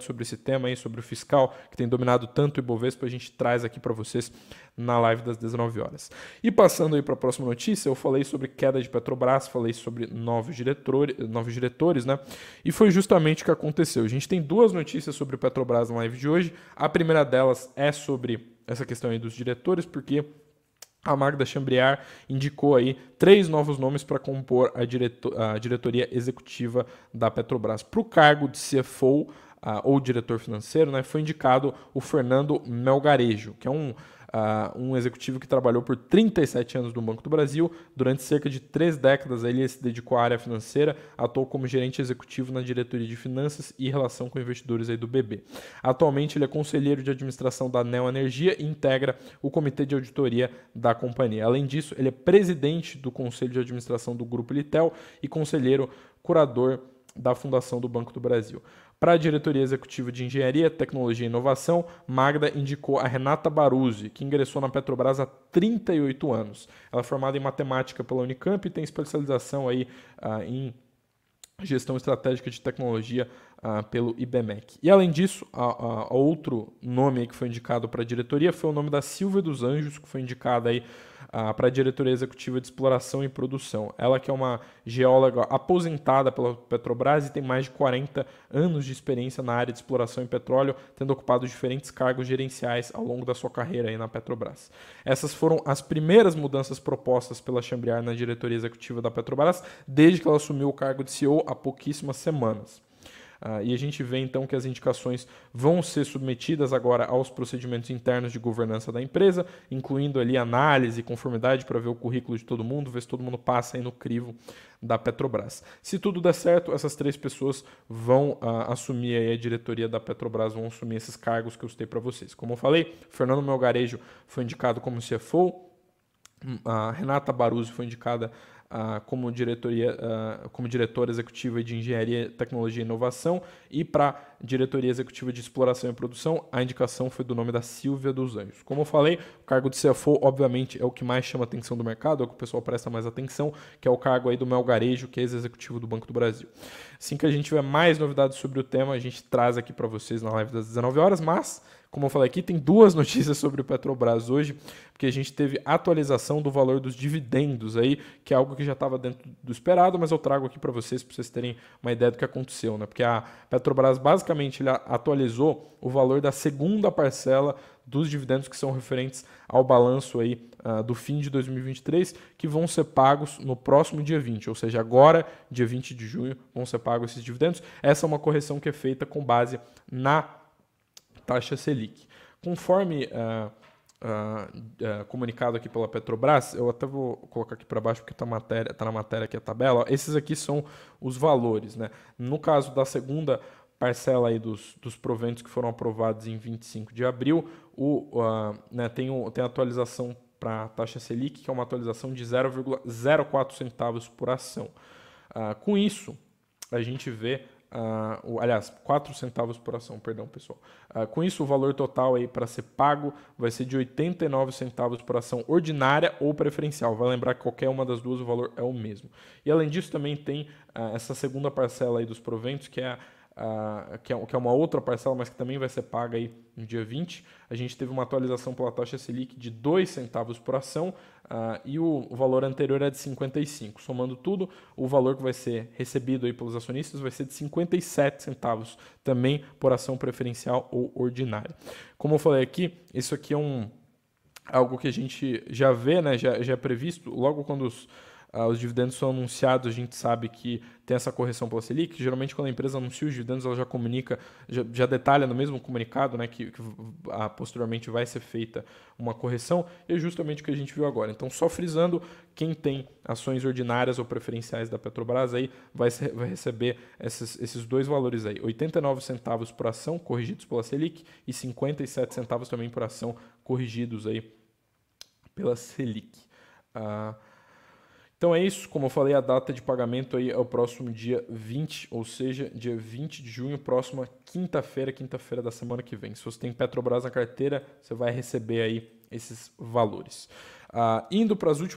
sobre esse tema aí, sobre o fiscal, que tem dominado tanto o Ibovespa, a gente traz aqui para vocês na live das 19 horas. E passando aí para a próxima notícia, eu falei sobre queda de Petrobras, falei sobre novos diretores, novos diretores, né? E foi justamente o que aconteceu. A gente tem duas notícias sobre Petrobras na live de hoje. A primeira delas é sobre essa questão aí dos diretores, porque a Magda Chambriar indicou aí três novos nomes para compor a, direto a diretoria executiva da Petrobras. Para o cargo de CFO, uh, ou diretor financeiro, né, foi indicado o Fernando Melgarejo, que é um, uh, um executivo que trabalhou por 37 anos no Banco do Brasil. Durante cerca de três décadas, ele se dedicou à área financeira, atuou como gerente executivo na diretoria de finanças e relação com investidores aí do BB. Atualmente, ele é conselheiro de administração da Neo Energia e integra o comitê de auditoria da companhia. Além disso, ele é presidente do conselho de administração do Grupo Litel e conselheiro curador da Fundação do Banco do Brasil. Para a diretoria executiva de Engenharia, Tecnologia e Inovação, Magda indicou a Renata Baruzzi, que ingressou na Petrobras há 38 anos. Ela é formada em matemática pela Unicamp e tem especialização aí, uh, em gestão estratégica de tecnologia uh, pelo IBMEC. E além disso, a, a, a outro nome que foi indicado para a diretoria foi o nome da Silvia dos Anjos, que foi indicada aí para a diretoria executiva de exploração e produção. Ela que é uma geóloga aposentada pela Petrobras e tem mais de 40 anos de experiência na área de exploração e petróleo, tendo ocupado diferentes cargos gerenciais ao longo da sua carreira aí na Petrobras. Essas foram as primeiras mudanças propostas pela Chambriar na diretoria executiva da Petrobras desde que ela assumiu o cargo de CEO há pouquíssimas semanas. Ah, e a gente vê então que as indicações vão ser submetidas agora aos procedimentos internos de governança da empresa, incluindo ali análise, conformidade para ver o currículo de todo mundo, ver se todo mundo passa aí no crivo da Petrobras. Se tudo der certo, essas três pessoas vão ah, assumir aí a diretoria da Petrobras, vão assumir esses cargos que eu citei para vocês. Como eu falei, Fernando Melgarejo foi indicado como CFO, hum, a Renata Baruzzi foi indicada como, diretoria, como diretora executiva de Engenharia, Tecnologia e Inovação e para diretoria executiva de Exploração e Produção, a indicação foi do nome da Silvia dos Anjos. Como eu falei, o cargo de CFO, obviamente, é o que mais chama atenção do mercado, é o que o pessoal presta mais atenção, que é o cargo aí do Mel Garejo, que é ex-executivo do Banco do Brasil. Assim que a gente tiver mais novidades sobre o tema, a gente traz aqui para vocês na live das 19 horas, mas como eu falei aqui, tem duas notícias sobre o Petrobras hoje, porque a gente teve atualização do valor dos dividendos aí, que é algo que que já estava dentro do esperado, mas eu trago aqui para vocês, para vocês terem uma ideia do que aconteceu, né? Porque a Petrobras basicamente atualizou o valor da segunda parcela dos dividendos que são referentes ao balanço aí uh, do fim de 2023, que vão ser pagos no próximo dia 20, ou seja, agora, dia 20 de junho, vão ser pagos esses dividendos. Essa é uma correção que é feita com base na taxa Selic. Conforme uh, uh, uh, comunicado aqui pela Petrobras, eu até vou colocar aqui para baixo porque está tá na matéria aqui a tabela. Ó, esses aqui são os valores. Né? No caso da segunda parcela aí dos, dos proventos que foram aprovados em 25 de abril, o, uh, né, tem, o, tem a atualização para a taxa Selic, que é uma atualização de 0,04 centavos por ação. Uh, com isso, a gente vê Uh, aliás, 4 centavos por ação, perdão pessoal. Uh, com isso, o valor total aí para ser pago vai ser de 89 centavos por ação ordinária ou preferencial. Vai lembrar que qualquer uma das duas o valor é o mesmo. E além disso, também tem uh, essa segunda parcela aí dos proventos, que é a que, é, que, é, uma outra parcela, mas que também vai ser paga aí no dia 20. A gente teve uma atualização pela taxa Selic de 2 centavos por ação uh, e o, o, valor anterior é de 55. Somando tudo, o valor que vai ser recebido aí pelos acionistas vai ser de 57 centavos também por ação preferencial ou ordinária. Como eu falei aqui, isso aqui é um algo que a gente já vê, né, já, já é previsto logo quando os ah, os dividendos são anunciados, a gente sabe que tem essa correção pela Selic. Geralmente, quando a empresa anuncia os dividendos, ela já comunica, já, já detalha no mesmo comunicado né, que, que ah, posteriormente vai ser feita uma correção, e é justamente o que a gente viu agora. Então, só frisando, quem tem ações ordinárias ou preferenciais da Petrobras aí vai, vai receber esses, esses dois valores aí: 89 centavos por ação, corrigidos pela Selic, e 57 centavos também por ação, corrigidos aí pela Selic. Ah, então é isso, como eu falei, a data de pagamento aí é o próximo dia 20, ou seja, dia 20 de junho, próxima quinta-feira, quinta-feira da semana que vem. Se você tem Petrobras na carteira, você vai receber aí esses valores. Ah, indo para as últimas